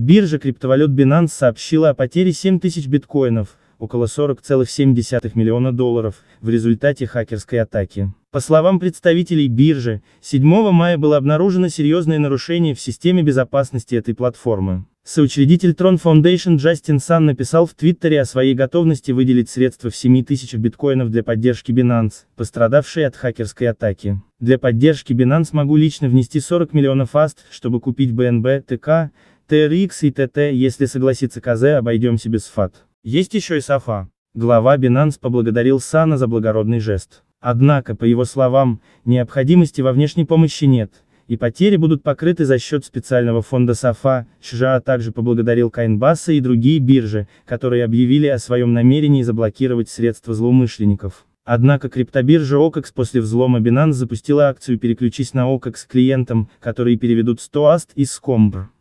Биржа криптовалют Binance сообщила о потере 7000 биткоинов, около 40,7 миллиона долларов, в результате хакерской атаки. По словам представителей биржи, 7 мая было обнаружено серьезное нарушение в системе безопасности этой платформы. Соучредитель Tron Foundation Джастин Сан написал в Твиттере о своей готовности выделить средства в 7 тысяч биткоинов для поддержки Binance, пострадавшей от хакерской атаки. Для поддержки Binance могу лично внести 40 миллионов аст, чтобы купить BNB, ТК, TRX и ТТ, если согласится КЗ, обойдемся без ФАТ. Есть еще и САФА. Глава Binance поблагодарил Сана за благородный жест. Однако, по его словам, необходимости во внешней помощи нет, и потери будут покрыты за счет специального фонда САФА, Чжа также поблагодарил Кайнбасса и другие биржи, которые объявили о своем намерении заблокировать средства злоумышленников. Однако криптобиржа OKEX после взлома Binance запустила акцию «Переключись на OKEX» клиентам, которые переведут 100 аст из Скомбр.